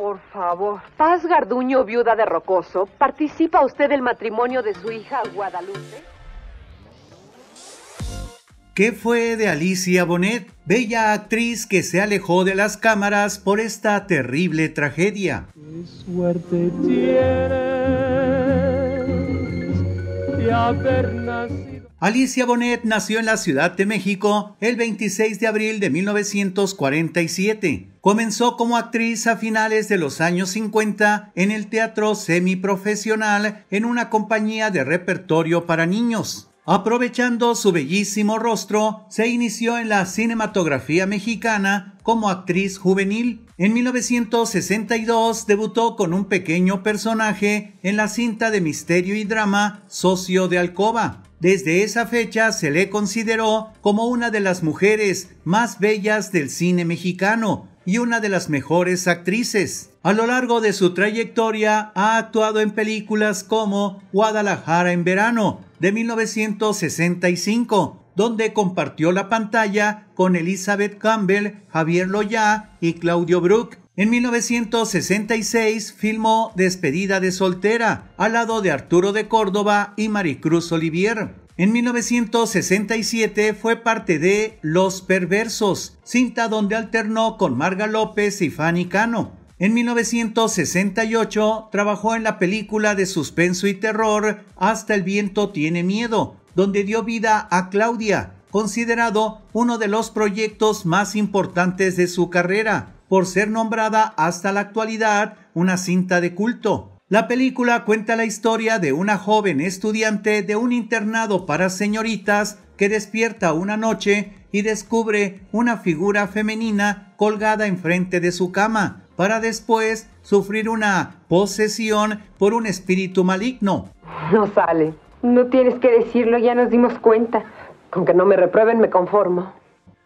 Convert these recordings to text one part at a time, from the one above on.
por favor. Paz Garduño, viuda de Rocoso, ¿participa usted del matrimonio de su hija Guadalupe? ¿Qué fue de Alicia Bonet, bella actriz que se alejó de las cámaras por esta terrible tragedia? suerte tienes de haber Alicia Bonet nació en la Ciudad de México el 26 de abril de 1947. Comenzó como actriz a finales de los años 50 en el teatro semiprofesional en una compañía de repertorio para niños. Aprovechando su bellísimo rostro, se inició en la cinematografía mexicana como actriz juvenil. En 1962 debutó con un pequeño personaje en la cinta de misterio y drama Socio de Alcoba. Desde esa fecha se le consideró como una de las mujeres más bellas del cine mexicano y una de las mejores actrices. A lo largo de su trayectoria ha actuado en películas como Guadalajara en verano de 1965, donde compartió la pantalla con Elizabeth Campbell, Javier Loya y Claudio Brook, en 1966 filmó Despedida de soltera al lado de Arturo de Córdoba y Maricruz Olivier. En 1967 fue parte de Los Perversos, cinta donde alternó con Marga López y Fanny Cano. En 1968 trabajó en la película de suspenso y terror Hasta el viento tiene miedo, donde dio vida a Claudia, considerado uno de los proyectos más importantes de su carrera por ser nombrada hasta la actualidad una cinta de culto. La película cuenta la historia de una joven estudiante de un internado para señoritas que despierta una noche y descubre una figura femenina colgada enfrente de su cama, para después sufrir una posesión por un espíritu maligno. No sale. No tienes que decirlo, ya nos dimos cuenta. Con que no me reprueben me conformo.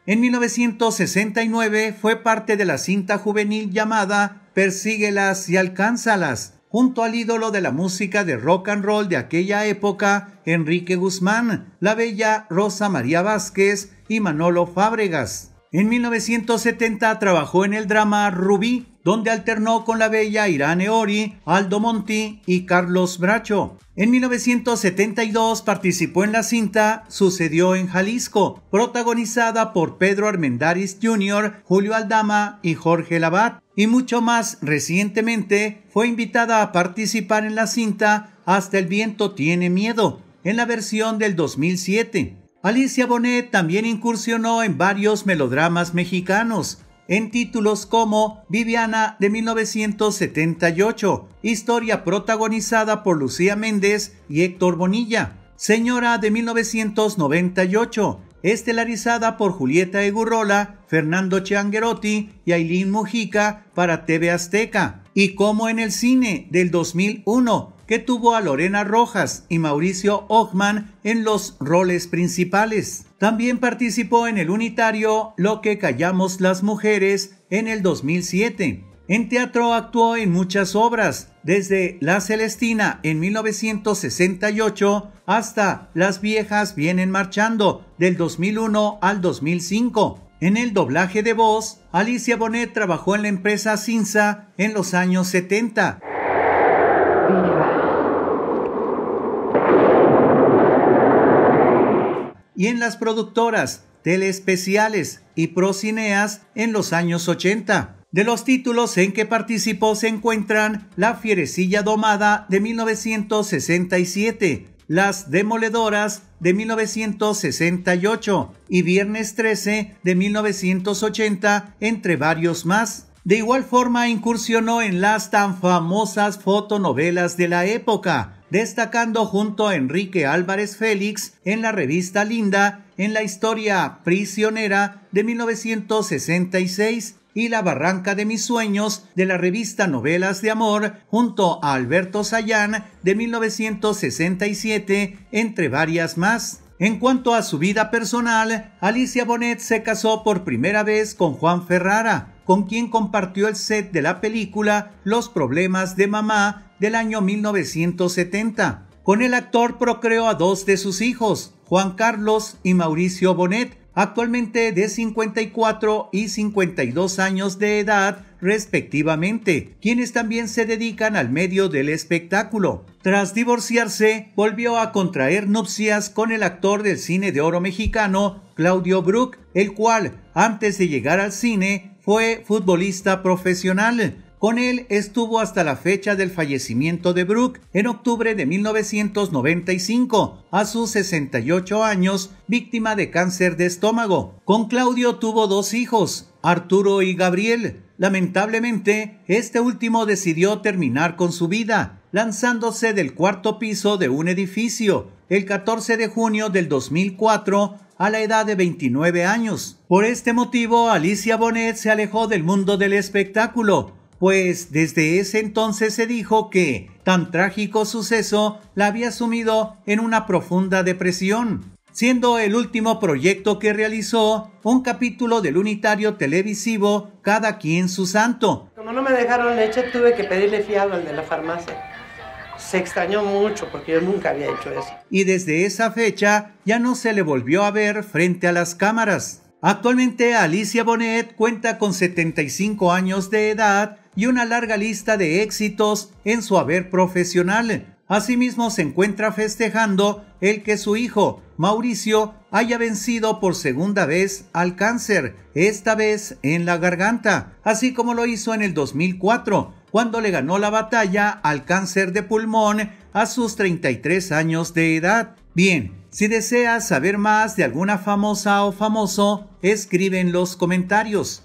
En 1969 fue parte de la cinta juvenil llamada Persíguelas y Alcánzalas, junto al ídolo de la música de rock and roll de aquella época, Enrique Guzmán, la bella Rosa María Vázquez y Manolo Fábregas. En 1970 trabajó en el drama Rubí, donde alternó con la bella Irane Ori, Aldo Monti y Carlos Bracho. En 1972 participó en la cinta Sucedió en Jalisco, protagonizada por Pedro Armendáriz Jr., Julio Aldama y Jorge Labat. Y mucho más recientemente fue invitada a participar en la cinta Hasta el viento tiene miedo, en la versión del 2007. Alicia Bonet también incursionó en varios melodramas mexicanos, en títulos como Viviana de 1978, historia protagonizada por Lucía Méndez y Héctor Bonilla, Señora de 1998, estelarizada por Julieta Egurrola, Fernando Changuerotti y Aileen Mujica para TV Azteca y Como en el cine del 2001, que tuvo a Lorena Rojas y Mauricio Ockman en los roles principales. También participó en el unitario Lo que callamos las mujeres en el 2007. En teatro actuó en muchas obras, desde La Celestina en 1968 hasta Las Viejas Vienen Marchando del 2001 al 2005 en el doblaje de voz, Alicia Bonet trabajó en la empresa Cinza en los años 70. Y en las productoras Teleespeciales y Procineas en los años 80. De los títulos en que participó se encuentran La Fierecilla Domada de 1967, Las Demoledoras de 1968 y Viernes 13 de 1980, entre varios más. De igual forma incursionó en las tan famosas fotonovelas de la época, destacando junto a Enrique Álvarez Félix en la revista Linda en la historia Prisionera de 1966 y La Barranca de mis sueños de la revista Novelas de Amor junto a Alberto Sayán de 1967, entre varias más. En cuanto a su vida personal, Alicia Bonet se casó por primera vez con Juan Ferrara, con quien compartió el set de la película Los Problemas de Mamá del año 1970. Con el actor procreó a dos de sus hijos, Juan Carlos y Mauricio Bonet, actualmente de 54 y 52 años de edad respectivamente, quienes también se dedican al medio del espectáculo. Tras divorciarse, volvió a contraer nupcias con el actor del cine de oro mexicano, Claudio Brook, el cual, antes de llegar al cine, fue futbolista profesional. Con él estuvo hasta la fecha del fallecimiento de Brooke en octubre de 1995, a sus 68 años, víctima de cáncer de estómago. Con Claudio tuvo dos hijos, Arturo y Gabriel. Lamentablemente, este último decidió terminar con su vida, lanzándose del cuarto piso de un edificio el 14 de junio del 2004 a la edad de 29 años. Por este motivo, Alicia Bonet se alejó del mundo del espectáculo pues desde ese entonces se dijo que tan trágico suceso la había sumido en una profunda depresión, siendo el último proyecto que realizó un capítulo del unitario televisivo Cada quien su santo. Como no me dejaron leche, tuve que pedirle fiado al de la farmacia. Se extrañó mucho porque yo nunca había hecho eso. Y desde esa fecha ya no se le volvió a ver frente a las cámaras. Actualmente Alicia Bonet cuenta con 75 años de edad y una larga lista de éxitos en su haber profesional. Asimismo, se encuentra festejando el que su hijo, Mauricio, haya vencido por segunda vez al cáncer, esta vez en la garganta, así como lo hizo en el 2004, cuando le ganó la batalla al cáncer de pulmón a sus 33 años de edad. Bien, si deseas saber más de alguna famosa o famoso, escribe en los comentarios.